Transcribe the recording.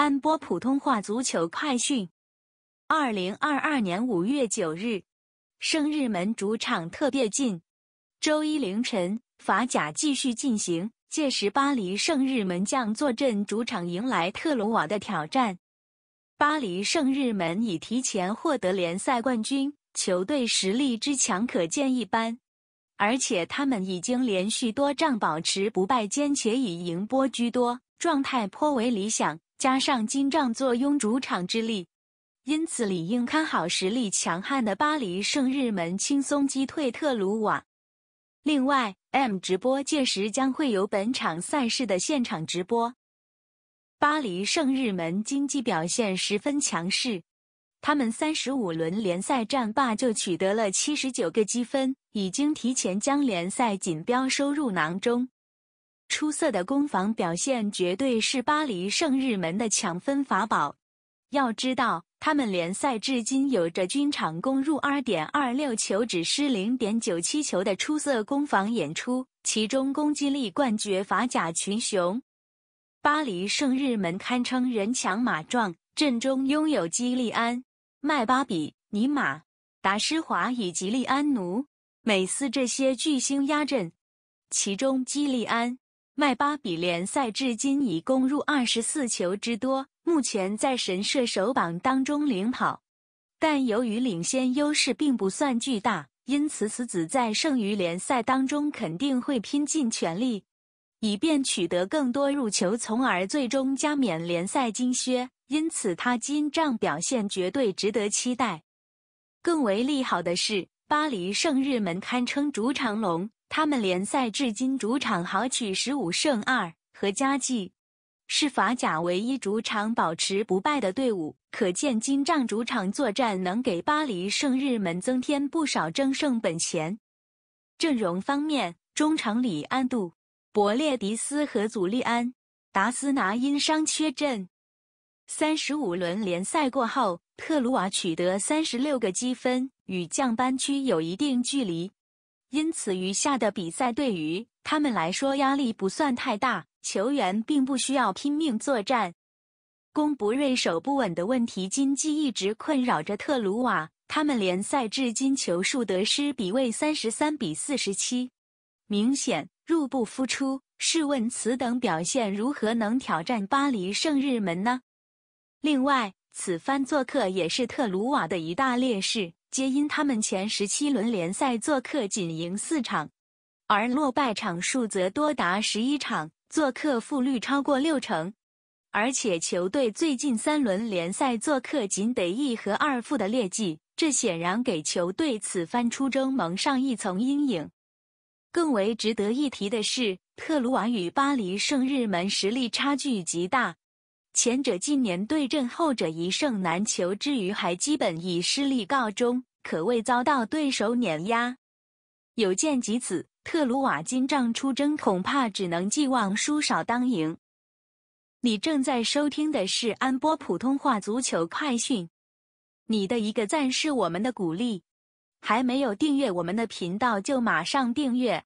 安播普通话足球快讯：二零二二年五月九日，圣日门主场特别近，周一凌晨，法甲继续进行，届时巴黎圣日门将坐镇主场，迎来特鲁瓦的挑战。巴黎圣日门已提前获得联赛冠军，球队实力之强可见一斑。而且他们已经连续多仗保持不败，兼且以赢波居多，状态颇为理想。加上金帐坐拥主场之力，因此理应看好实力强悍的巴黎圣日门轻松击退特鲁瓦。另外，M 直播届时将会有本场赛事的现场直播。巴黎圣日门经济表现十分强势，他们三十五轮联赛战罢就取得了七十九个积分，已经提前将联赛锦标收入囊中。出色的攻防表现绝对是巴黎圣日门的抢分法宝。要知道，他们联赛至今有着均场攻入二点二六球只失零点九七球的出色攻防演出，其中攻击力冠绝法甲群雄。巴黎圣日门堪称人强马壮，阵中拥有基利安、麦巴比、尼马、达施华以及利安奴、美斯这些巨星压阵，其中基利安。麦巴比联赛至今已攻入二十四球之多，目前在神射手榜当中领跑。但由于领先优势并不算巨大，因此此子在剩余联赛当中肯定会拼尽全力，以便取得更多入球，从而最终加冕联赛金靴。因此他今仗表现绝对值得期待。更为利好的是，巴黎圣日门堪称主场龙。他们联赛至今主场豪取十五胜二和佳绩，是法甲唯一主场保持不败的队伍。可见金帐主场作战能给巴黎圣日门增添不少争胜本钱。阵容方面，中场里安度、博列迪斯和祖利安达斯拿因伤缺阵。三十五轮联赛过后，特鲁瓦取得三十六个积分，与降班区有一定距离。因此，余下的比赛对于他们来说压力不算太大，球员并不需要拼命作战。攻不锐、守不稳的问题，金鸡一直困扰着特鲁瓦。他们联赛至今球数得失比为三十三比四十七，明显入不敷出。试问此等表现如何能挑战巴黎圣日门呢？另外，此番做客也是特鲁瓦的一大劣势。皆因他们前十七轮联赛做客仅赢四场，而落败场数则多达十一场，做客负率超过六成。而且球队最近三轮联赛做客仅得一和二负的劣迹，这显然给球队此番出征蒙上一层阴影。更为值得一提的是，特鲁瓦与巴黎圣日门实力差距极大。前者近年对阵，后者一胜难求之余，还基本以失利告终，可谓遭到对手碾压。有见及此，特鲁瓦金仗出征，恐怕只能寄望输少当赢。你正在收听的是安波普通话足球快讯。你的一个赞是我们的鼓励，还没有订阅我们的频道就马上订阅。